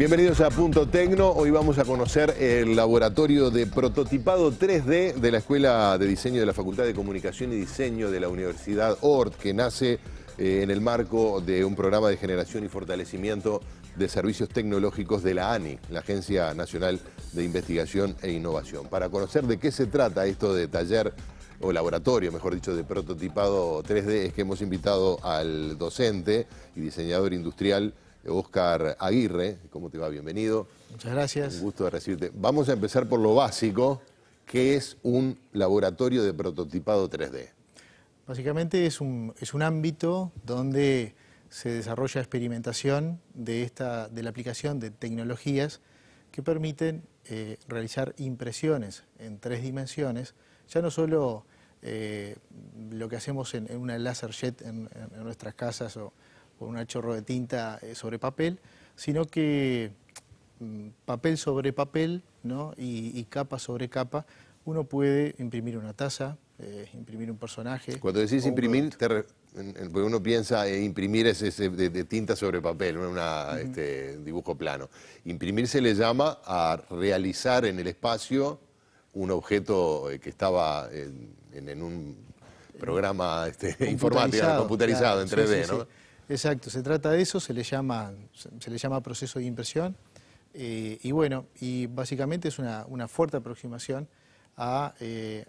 Bienvenidos a Punto Tecno. Hoy vamos a conocer el laboratorio de prototipado 3D de la Escuela de Diseño de la Facultad de Comunicación y Diseño de la Universidad ORT, que nace eh, en el marco de un programa de generación y fortalecimiento de servicios tecnológicos de la ANI, la Agencia Nacional de Investigación e Innovación. Para conocer de qué se trata esto de taller o laboratorio, mejor dicho, de prototipado 3D, es que hemos invitado al docente y diseñador industrial Oscar Aguirre. ¿Cómo te va? Bienvenido. Muchas gracias. Un gusto de recibirte. Vamos a empezar por lo básico, que es un laboratorio de prototipado 3D. Básicamente es un, ámbito donde se desarrolla experimentación de, esta, de la aplicación de tecnologías que permiten eh, realizar impresiones en tres dimensiones, ya no solo eh, lo que hacemos en, una laser jet en, en nuestras casas o, con un chorro de tinta eh, sobre papel, sino que mm, papel sobre papel ¿no? y, capa sobre capa, uno puede imprimir una taza, eh, imprimir un personaje. Cuando decís imprimir, uno piensa imprimir ese de, tinta sobre papel, un este, dibujo plano. Imprimir se le llama a realizar en el espacio un objeto eh, que estaba en, un programa este, informático, computarizado en 3D, ¿no? Exacto, se trata de eso, se le llama, se le llama proceso de impresión. Eh, y bueno, y básicamente es una, fuerte aproximación eh,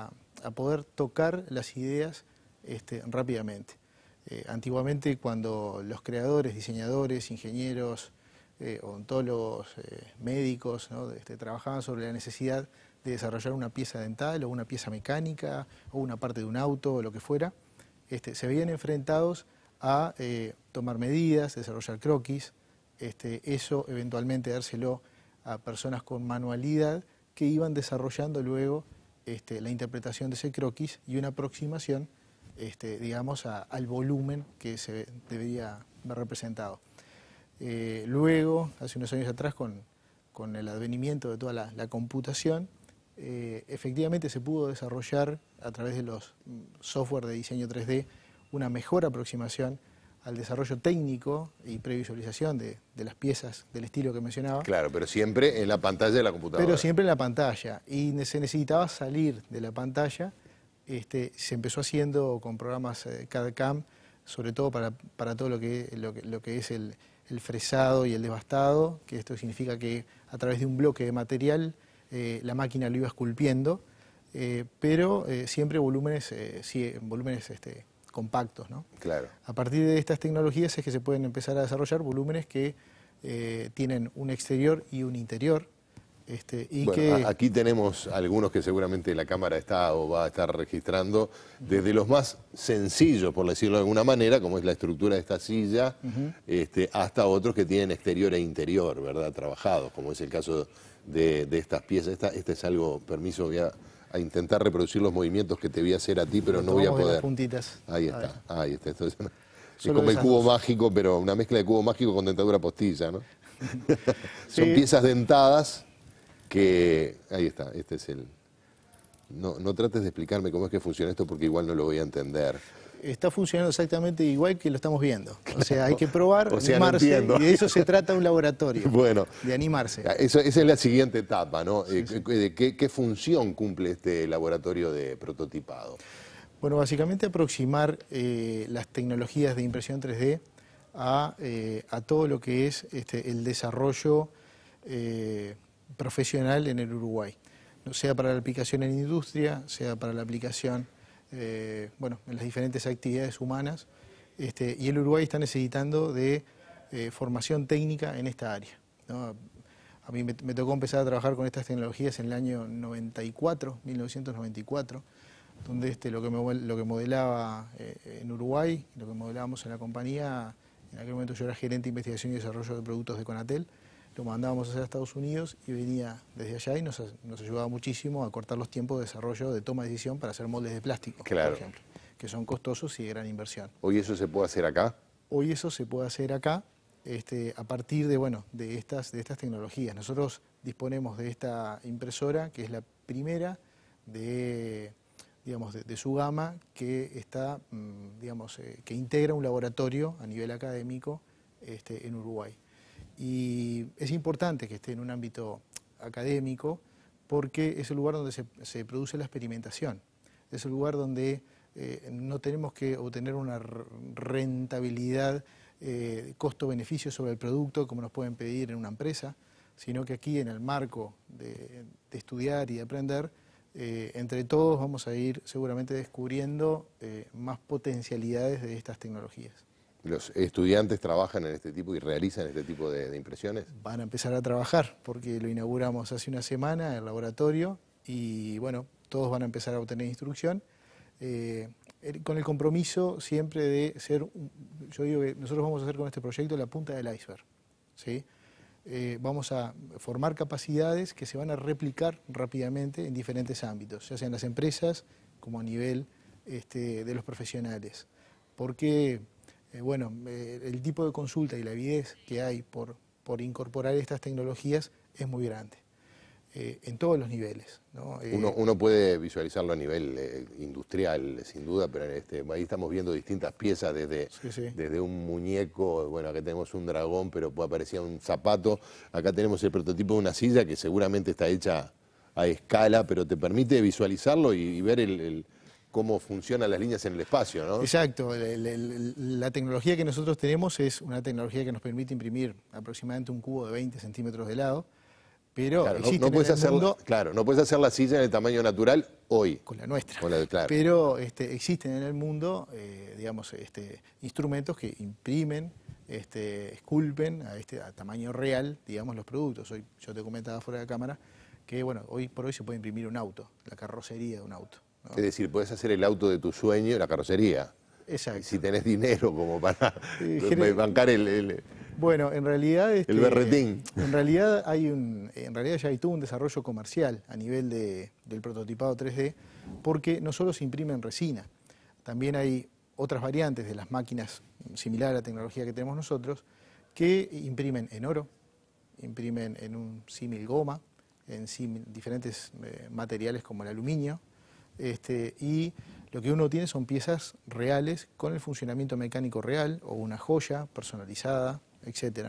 a, poder tocar las ideas este, rápidamente. Eh, antiguamente cuando los creadores, diseñadores, ingenieros, odontólogos, médicos, este, trabajaban sobre la necesidad de desarrollar una pieza dental o una pieza mecánica o una parte de un auto o lo que fuera, este, se veían enfrentados a eh, tomar medidas, desarrollar croquis, este, eso eventualmente dárselo a personas con manualidad que iban desarrollando luego este, la interpretación de ese croquis y una aproximación, este, digamos, al volumen que se debería haber representado. Eh, luego, hace unos años atrás, con, el advenimiento de toda la, computación, eh, efectivamente se pudo desarrollar a través de los mm, software de diseño 3D una mejor aproximación al desarrollo técnico y previsualización de, las piezas del estilo que mencionaba. Claro, pero siempre en la pantalla de la computadora. Pero siempre en la pantalla. Y se necesitaba salir de la pantalla. Este, se empezó haciendo con programas eh, CAD-CAM, sobre todo para, todo lo que, lo que, es el, fresado y el devastado, que esto significa que a través de un bloque de material eh, la máquina lo iba esculpiendo, eh, pero siempre volúmenes, sí, volúmenes este, compactos. ¿no? Claro. A partir de estas tecnologías es que se pueden empezar a desarrollar volúmenes que eh, tienen un exterior y un interior. Este, y bueno, Aquí tenemos algunos que seguramente la cámara está o va a estar registrando, desde los más sencillos, por decirlo de alguna manera, como es la estructura de esta silla, este, hasta otros que tienen exterior e interior, ¿verdad? Trabajados, como es el caso de, estas piezas. Esta, este es algo, permiso, que a intentar reproducir los movimientos que te voy a hacer a ti, pero no voy a poder. Ahí está, ahí está. es, como el cubo mágico, pero una mezcla de cubo mágico con dentadura postilla, ¿no? Son piezas dentadas que... Ahí está, este es el... No, no trates de explicarme cómo es que funciona esto porque igual no lo voy a entender está funcionando exactamente igual que lo estamos viendo. O sea, hay que probar, animarse, y de eso se trata un laboratorio, bueno, de animarse. esa es la siguiente etapa, ¿no? Eh, qué, función cumple este laboratorio de prototipado? Bueno, básicamente aproximar eh, las tecnologías de impresión 3D eh, a, todo lo que es este, el desarrollo profesional en el Uruguay, sea para la aplicación en industria, sea para la aplicación eh, bueno, en las diferentes actividades humanas. Este, y el Uruguay está necesitando de eh, formación técnica en esta área. A mí me, tocó empezar a trabajar con estas tecnologías en el año 94, 1994, donde este, lo, que modelaba eh, en Uruguay, lo que modelábamos en la compañía, en aquel momento yo era gerente de investigación y desarrollo de productos de Conatel, lo mandábamos hacia Estados Unidos y venía desde allá y nos, ayudaba muchísimo a cortar los tiempos de desarrollo de toma de decisión para hacer moldes de plástico, por ejemplo, que son costosos y de gran inversión. ¿Hoy eso se puede hacer acá? Hoy eso se puede hacer acá este, a partir de, bueno, de, estas, de estas tecnologías. Nosotros disponemos de esta impresora, que es la primera de, digamos, de, su gama, que, está, mm, digamos, eh, que integra un laboratorio a nivel académico este, en Uruguay. Y es importante que esté en un ámbito académico porque es el lugar donde se, produce la experimentación, es el lugar donde eh, no tenemos que obtener una rentabilidad, eh, costo-beneficio sobre el producto como nos pueden pedir en una empresa, sino que aquí en el marco de, estudiar y de aprender, eh, entre todos vamos a ir seguramente descubriendo más potencialidades de estas tecnologías. ¿Los estudiantes trabajan en este tipo y realizan este tipo de, impresiones? Van a empezar a trabajar porque lo inauguramos hace una semana en el laboratorio y bueno, todos van a empezar a obtener instrucción. Eh, con el compromiso siempre de ser, yo digo que nosotros vamos a hacer con este proyecto la punta del iceberg. ¿sí? Eh, vamos a formar capacidades que se van a replicar rápidamente en diferentes ámbitos, ya sean en las empresas como a nivel este, de los profesionales. Porque eh, bueno, eh, el tipo de consulta y la avidez que hay por, incorporar estas tecnologías es muy grande. Eh, en todos los niveles. uno, puede visualizarlo a nivel industrial, sin duda, pero este, ahí estamos viendo distintas piezas, desde, un muñeco, bueno, acá tenemos un dragón, pero aparecía un zapato, acá tenemos el prototipo de una silla que seguramente está hecha a escala, pero te permite visualizarlo y, ver el cómo funcionan las líneas en el espacio, ¿no? Exacto. La, tecnología que nosotros tenemos es una tecnología que nos permite imprimir aproximadamente un cubo de 20 centímetros de lado, pero no, puedes hacer, claro, no puedes hacer la silla en el tamaño natural hoy. Con la nuestra. Pero este, existen en el mundo, eh, digamos, este, instrumentos que imprimen, este, esculpen a, tamaño real, digamos, los productos. Hoy, yo te comentaba fuera de cámara que, bueno, hoy por hoy se puede imprimir un auto, la carrocería de un auto. Es decir, puedes hacer el auto de tu sueño, la carrocería. Exacto. Si tenés dinero como para bancar el, Bueno, en realidad... el este, berretín. En realidad, en realidad ya hay todo un desarrollo comercial a nivel de, del prototipado 3D, porque no solo se imprime en resina, también hay otras variantes de las máquinas similar a la tecnología que tenemos nosotros, que imprimen en oro, imprimen en un símil goma, en diferentes eh, materiales como el aluminio, este, y lo que uno tiene son piezas reales con el funcionamiento mecánico real o una joya personalizada, etc.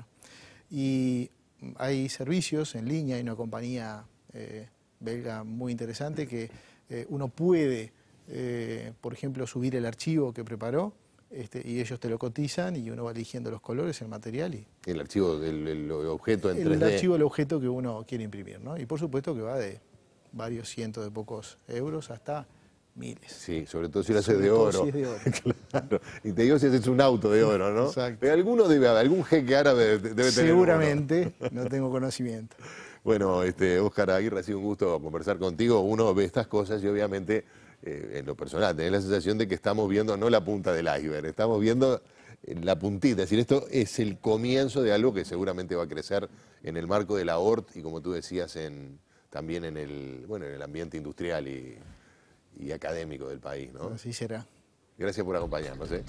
Y hay servicios en línea, hay una compañía eh, belga muy interesante que eh, uno puede, eh, por ejemplo, subir el archivo que preparó. Este, y ellos te lo cotizan y uno va eligiendo los colores, el material y... El archivo, del objeto en el 3D. El archivo, del objeto que uno quiere imprimir, ¿no? Y por supuesto que va de varios cientos de pocos euros hasta miles. Sí, sobre todo si lo haces de oro. de claro. Y te digo si haces un auto de oro, ¿no? Exacto. Pero alguno debe algún jeque árabe debe tener. Seguramente, no tengo conocimiento. Bueno, este, Oscar Aguirre, ha sido un gusto conversar contigo. Uno ve estas cosas y obviamente, eh, en lo personal, tenés la sensación de que estamos viendo no la punta del iceberg, estamos viendo eh, la puntita. Es decir, esto es el comienzo de algo que seguramente va a crecer en el marco de la ORT y como tú decías, en, también en el, bueno, en el ambiente industrial y, académico del país. ¿no? Así será. Gracias por acompañarnos. ¿eh?